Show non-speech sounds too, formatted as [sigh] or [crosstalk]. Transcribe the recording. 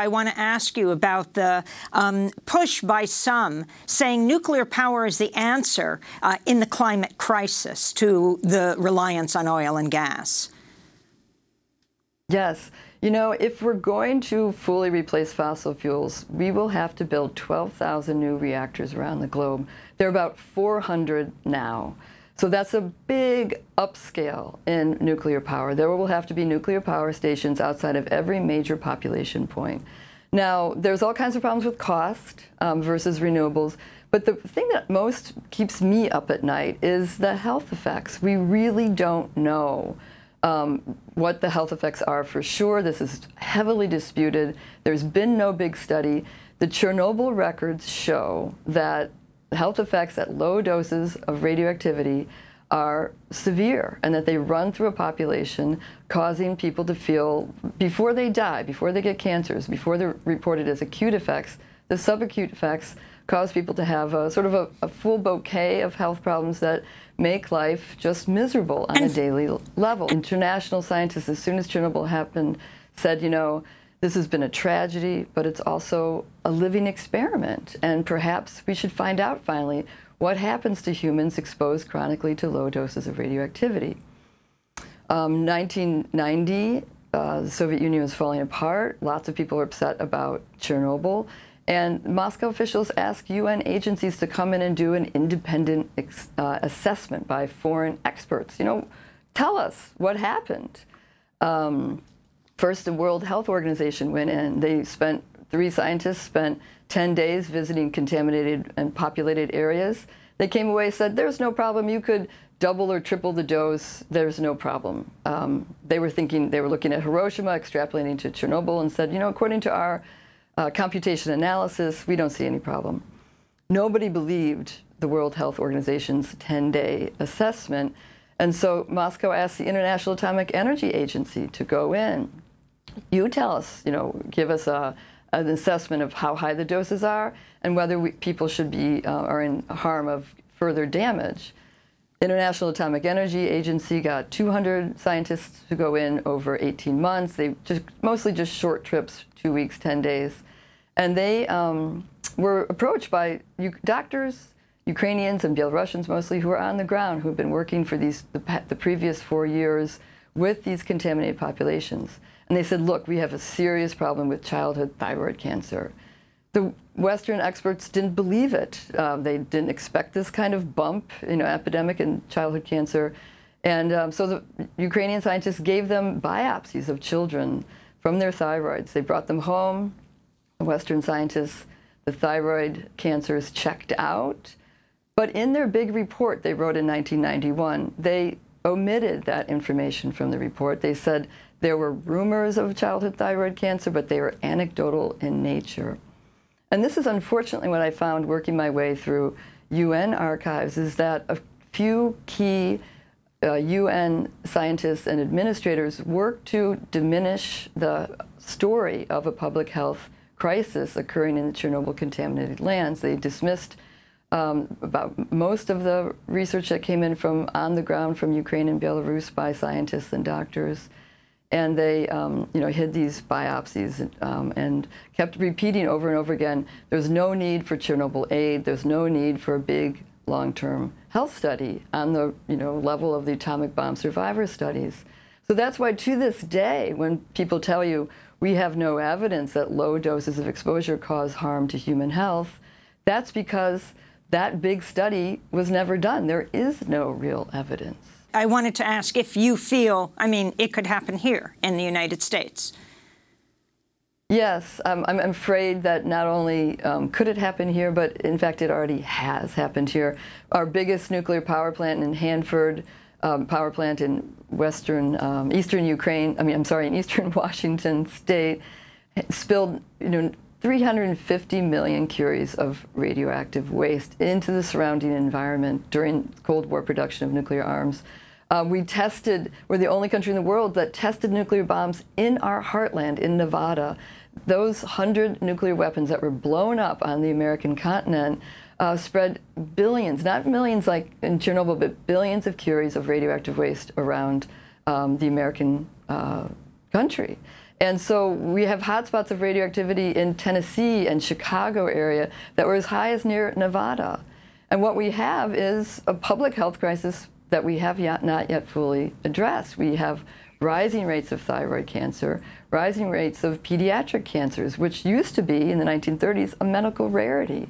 I want to ask you about the um, push by some saying nuclear power is the answer uh, in the climate crisis to the reliance on oil and gas. Yes. You know, if we're going to fully replace fossil fuels, we will have to build 12,000 new reactors around the globe. There are about 400 now. So that's a big upscale in nuclear power. There will have to be nuclear power stations outside of every major population point. Now, there's all kinds of problems with cost um, versus renewables, but the thing that most keeps me up at night is the health effects. We really don't know um, what the health effects are for sure. This is heavily disputed. There's been no big study. The Chernobyl records show that health effects at low doses of radioactivity are severe and that they run through a population causing people to feel before they die before they get cancers before they're reported as acute effects the subacute effects cause people to have a sort of a, a, full bouquet of health problems that make life just miserable on a daily level. International scientists, as soon as Chernobyl happened, said, you know, this has been a tragedy, but it's also a living experiment. And perhaps we should find out finally what happens to humans exposed chronically to low doses of radioactivity. Um, 1990, uh, the Soviet Union was falling apart. Lots of people were upset about Chernobyl. And Moscow officials asked UN agencies to come in and do an independent uh, assessment by foreign experts. You know, tell us what happened. Um, First, the World Health Organization went in. They spent, three scientists spent 10 days visiting contaminated and populated areas. They came away said, there's no problem. You could double or triple the dose. There's no problem. Um, they were thinking, they were looking at Hiroshima, extrapolating to Chernobyl, and said, you know, according to our uh, computation analysis, we don't see any problem. Nobody believed the World Health Organization's 10 day assessment. And so Moscow asked the International Atomic Energy Agency to go in you tell us, you know, give us a, an assessment of how high the doses are and whether we, people should be uh, are in harm of further damage. International Atomic Energy Agency got 200 scientists to go in over 18 months. They just mostly just short trips, two weeks, 10 days, and they um, were approached by doctors, Ukrainians and Belarusians mostly, who are on the ground, who have been working for these the, the previous four years with these contaminated populations. And they said, look, we have a serious problem with childhood thyroid cancer. The Western experts didn't believe it. Um, they didn't expect this kind of bump, you know, epidemic in childhood cancer. And um, so the Ukrainian scientists gave them biopsies of children from their thyroids. They brought them home. Western scientists, the thyroid cancer is checked out. But in their big report they wrote in 1991, they omitted that information from the report. They said there were rumors of childhood thyroid cancer, but they were anecdotal in nature. And this is unfortunately what I found working my way through UN archives is that a few key uh, UN scientists and administrators worked to diminish the story of a public health crisis occurring in the Chernobyl contaminated lands. They dismissed um, about most of the research that came in from on the ground from Ukraine and Belarus by scientists and doctors, and they um, you know hid these biopsies and, um, and kept repeating over and over again. There's no need for Chernobyl aid. There's no need for a big long-term health study on the you know level of the atomic bomb survivor studies. So that's why to this day, when people tell you we have no evidence that low doses of exposure cause harm to human health, that's because that big study was never done. There is no real evidence. I wanted to ask if you feel, I mean, it could happen here in the United States. Yes, um, I'm afraid that not only um, could it happen here, but in fact, it already has happened here. Our biggest nuclear power plant in Hanford, um, power plant in western, um, eastern Ukraine, I mean, I'm sorry, in eastern [laughs] Washington state, spilled, you know, 350 million curies of radioactive waste into the surrounding environment during Cold War production of nuclear arms. Uh, we tested, we're the only country in the world that tested nuclear bombs in our heartland in Nevada. Those 100 nuclear weapons that were blown up on the American continent uh, spread billions, not millions like in Chernobyl, but billions of curies of radioactive waste around um, the American uh, country. And so we have hotspots of radioactivity in Tennessee and Chicago area that were as high as near Nevada. And what we have is a public health crisis that we have yet, not yet fully addressed. We have rising rates of thyroid cancer, rising rates of pediatric cancers, which used to be in the 1930s a medical rarity.